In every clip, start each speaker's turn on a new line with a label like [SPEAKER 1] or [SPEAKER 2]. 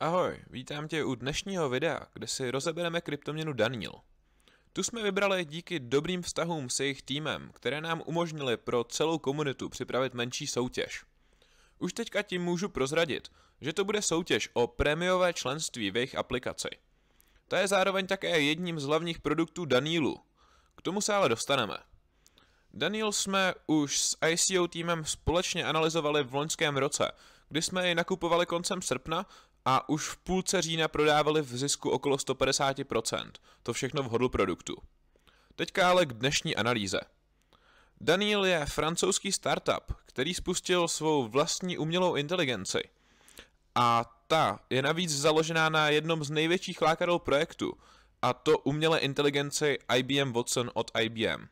[SPEAKER 1] Ahoj, vítám tě u dnešního videa, kde si rozebereme kryptoměnu Daniel. Tu jsme vybrali díky dobrým vztahům s jejich týmem, které nám umožnili pro celou komunitu připravit menší soutěž. Už teďka ti můžu prozradit, že to bude soutěž o prémiové členství v jejich aplikaci. To je zároveň také jedním z hlavních produktů Danielu, K tomu se ale dostaneme. Daniel jsme už s ICO týmem společně analyzovali v loňském roce, kdy jsme ji nakupovali koncem srpna a už v půlce října prodávali v zisku okolo 150%, to všechno v hodl produktu. Teďka ale k dnešní analýze. Daniel je francouzský startup, který spustil svou vlastní umělou inteligenci. A ta je navíc založená na jednom z největších lákadel projektu, a to umělé inteligenci IBM Watson od IBM.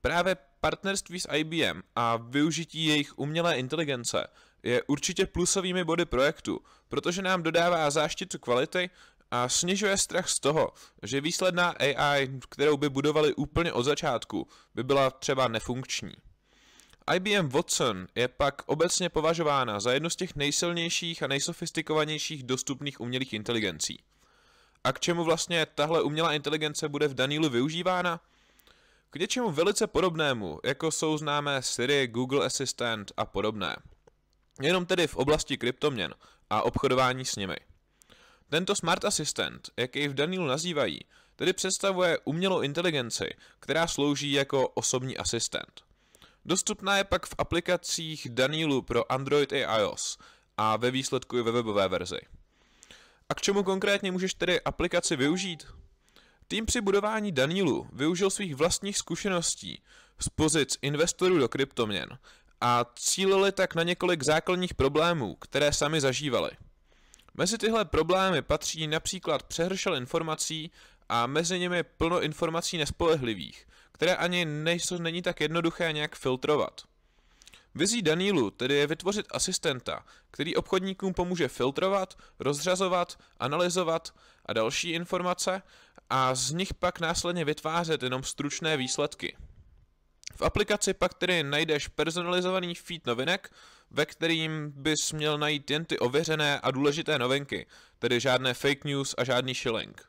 [SPEAKER 1] Právě partnerství s IBM a využití jejich umělé inteligence je určitě plusovými body projektu, protože nám dodává záštitu kvality a snižuje strach z toho, že výsledná AI, kterou by budovali úplně od začátku, by byla třeba nefunkční. IBM Watson je pak obecně považována za jednu z těch nejsilnějších a nejsofistikovanějších dostupných umělých inteligencí. A k čemu vlastně tahle umělá inteligence bude v Danielu využívána? K něčemu velice podobnému, jako jsou známé Siri, Google Assistant a podobné jenom tedy v oblasti kryptoměn a obchodování s nimi. Tento smart assistant, jak jej v Danielu nazývají, tedy představuje umělou inteligenci, která slouží jako osobní asistent. Dostupná je pak v aplikacích Danielu pro Android i iOS a ve výsledku i ve webové verzi. A k čemu konkrétně můžeš tedy aplikaci využít? Tým při budování Danielu využil svých vlastních zkušeností z pozic investorů do kryptoměn a cílili tak na několik základních problémů, které sami zažívali. Mezi tyhle problémy patří například přehršel informací a mezi nimi plno informací nespolehlivých, které ani nejsou, není tak jednoduché nějak filtrovat. Vizí Danílu tedy je vytvořit asistenta, který obchodníkům pomůže filtrovat, rozřazovat, analyzovat a další informace a z nich pak následně vytvářet jenom stručné výsledky. V aplikaci pak tedy najdeš personalizovaný feed novinek, ve kterým bys měl najít jen ty ověřené a důležité novinky, tedy žádné fake news a žádný shilling.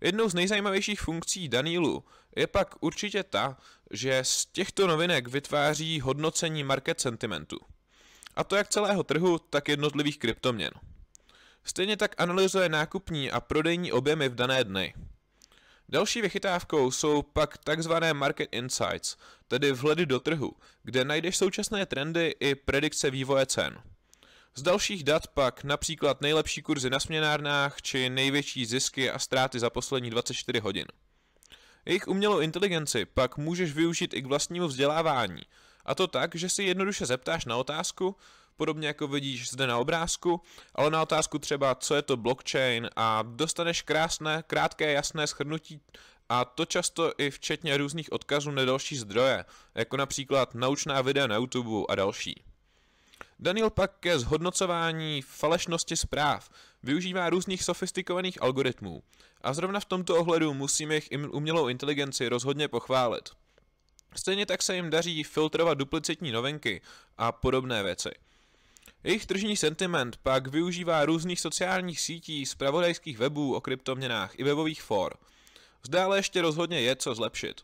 [SPEAKER 1] Jednou z nejzajímavějších funkcí Danielu je pak určitě ta, že z těchto novinek vytváří hodnocení market sentimentu. A to jak celého trhu, tak jednotlivých kryptoměn. Stejně tak analyzuje nákupní a prodejní objemy v dané dny. Další vychytávkou jsou pak tzv. market insights, tedy vhledy do trhu, kde najdeš současné trendy i predikce vývoje cen. Z dalších dat pak například nejlepší kurzy na směnárnách či největší zisky a ztráty za poslední 24 hodin. Jejich umělou inteligenci pak můžeš využít i k vlastnímu vzdělávání, a to tak, že si jednoduše zeptáš na otázku, podobně jako vidíš zde na obrázku, ale na otázku třeba, co je to blockchain a dostaneš krásné, krátké, jasné shrnutí a to často i včetně různých odkazů na další zdroje, jako například naučná videa na YouTube a další. Daniel pak ke zhodnocování falešnosti zpráv využívá různých sofistikovaných algoritmů a zrovna v tomto ohledu musíme jich umělou inteligenci rozhodně pochválit. Stejně tak se jim daří filtrovat duplicitní novinky a podobné věci. Jejich tržní sentiment pak využívá různých sociálních sítí, zpravodajských webů o kryptoměnách i webových for. Zdále ještě rozhodně je co zlepšit.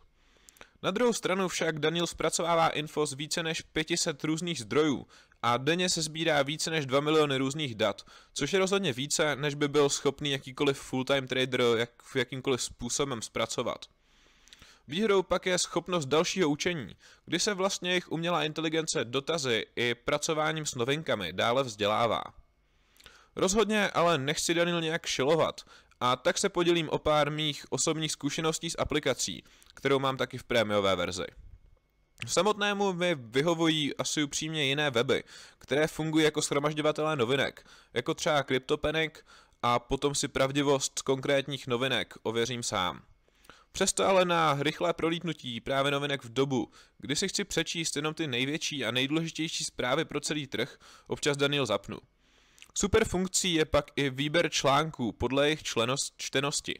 [SPEAKER 1] Na druhou stranu však Daniel zpracovává info z více než 500 různých zdrojů a denně se sbírá více než 2 miliony různých dat, což je rozhodně více, než by byl schopný jakýkoliv full-time trader jak, jakýmkoliv způsobem zpracovat. Výhodou pak je schopnost dalšího učení, kdy se vlastně jejich umělá inteligence dotazy i pracováním s novinkami dále vzdělává. Rozhodně ale nechci Daniel nějak šilovat, a tak se podělím o pár mých osobních zkušeností s aplikací, kterou mám taky v prémiové verzi. Samotnému mi vyhovují asi upřímně jiné weby, které fungují jako schromažďovatelé novinek, jako třeba CryptoPanic a potom si pravdivost konkrétních novinek ověřím sám. Přesto ale na rychlé prolítnutí právě novinek v dobu, kdy si chci přečíst jenom ty největší a nejdůležitější zprávy pro celý trh, občas Daniel zapnu. Super funkcí je pak i výběr článků podle jejich členost, čtenosti.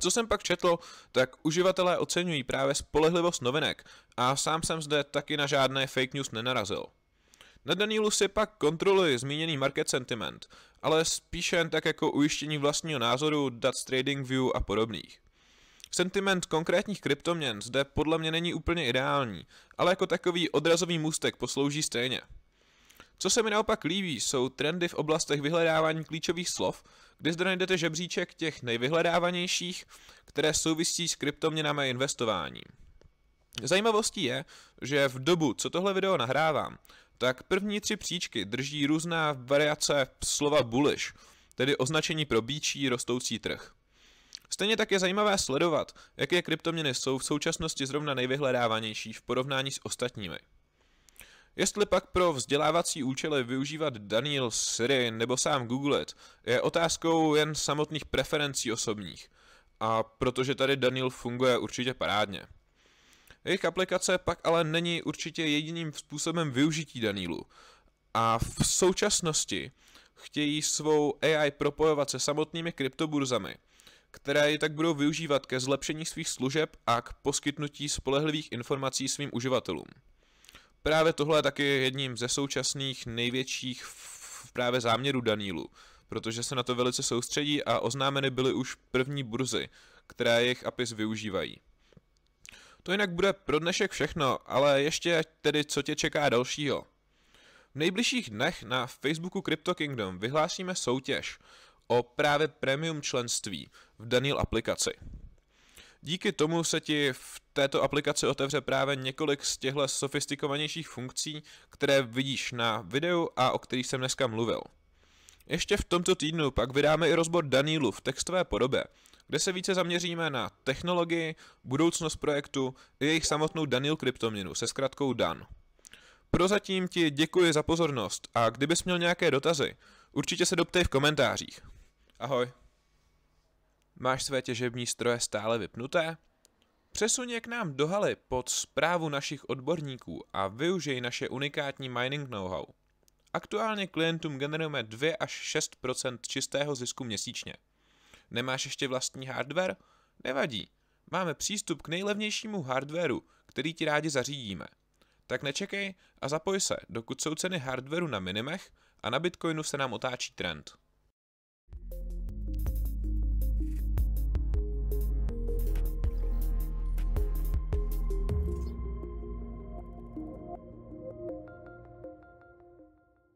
[SPEAKER 1] Co jsem pak četl, tak uživatelé oceňují právě spolehlivost novinek a sám jsem zde taky na žádné fake news nenarazil. Na Danielu si pak kontroluji zmíněný market sentiment, ale spíše jen tak jako ujištění vlastního názoru, dat trading view a podobných. Sentiment konkrétních kryptoměn zde podle mě není úplně ideální, ale jako takový odrazový můstek poslouží stejně. Co se mi naopak líbí, jsou trendy v oblastech vyhledávání klíčových slov, kde zde najdete žebříček těch nejvyhledávanějších, které souvisí s kryptoměnami a investováním. Zajímavostí je, že v dobu, co tohle video nahrávám, tak první tři příčky drží různá variace slova bullish, tedy označení pro býčí rostoucí trh. Stejně tak je zajímavé sledovat, jaké kryptoměny jsou v současnosti zrovna nejvyhledávanější v porovnání s ostatními. Jestli pak pro vzdělávací účely využívat Daniel Siri nebo sám Google je otázkou jen samotných preferencí osobních, a protože tady Daniel funguje určitě parádně. Jejich aplikace pak ale není určitě jediným způsobem využití Danielu. A v současnosti chtějí svou AI propojovat se samotnými kryptoburzami – které ji tak budou využívat ke zlepšení svých služeb a k poskytnutí spolehlivých informací svým uživatelům. Právě tohle je taky jedním ze současných největších v právě záměru Danílu, protože se na to velice soustředí a oznámeny byly už první burzy, které jejich APIs využívají. To jinak bude pro dnešek všechno, ale ještě tedy co tě čeká dalšího. V nejbližších dnech na Facebooku Crypto Kingdom vyhlásíme soutěž o právě premium členství, v Daniel aplikaci. Díky tomu se ti v této aplikaci otevře právě několik z těchto sofistikovanějších funkcí, které vidíš na videu a o kterých jsem dneska mluvil. Ještě v tomto týdnu pak vydáme i rozbor Danielu v textové podobě, kde se více zaměříme na technologii, budoucnost projektu i jejich samotnou Daniel kryptoměnu se zkratkou DAN. Prozatím ti děkuji za pozornost a kdybys měl nějaké dotazy, určitě se doptej v komentářích. Ahoj. Máš své těžební stroje stále vypnuté? Přesuň je k nám do haly pod zprávu našich odborníků a využij naše unikátní mining know-how. Aktuálně klientům generujeme 2 až 6 čistého zisku měsíčně. Nemáš ještě vlastní hardware? Nevadí. Máme přístup k nejlevnějšímu hardwareu, který ti rádi zařídíme. Tak nečekej a zapoj se, dokud jsou ceny hardwareu na minimech a na Bitcoinu se nám otáčí trend.